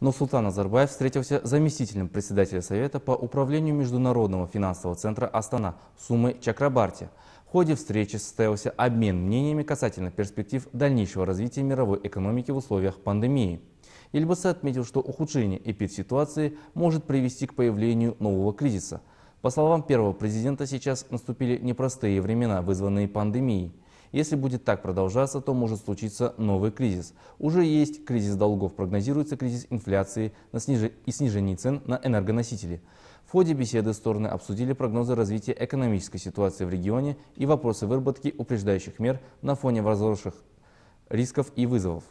но Султан Назарбаев встретился с заместителем председателя Совета по управлению Международного финансового центра «Астана» Сумы Чакрабарти. В ходе встречи состоялся обмен мнениями касательно перспектив дальнейшего развития мировой экономики в условиях пандемии. Ильбасы отметил, что ухудшение эпидситуации может привести к появлению нового кризиса. По словам первого президента, сейчас наступили непростые времена, вызванные пандемией. Если будет так продолжаться, то может случиться новый кризис. Уже есть кризис долгов, прогнозируется кризис инфляции на сниж... и снижение цен на энергоносители. В ходе беседы стороны обсудили прогнозы развития экономической ситуации в регионе и вопросы выработки упреждающих мер на фоне возросших рисков и вызовов.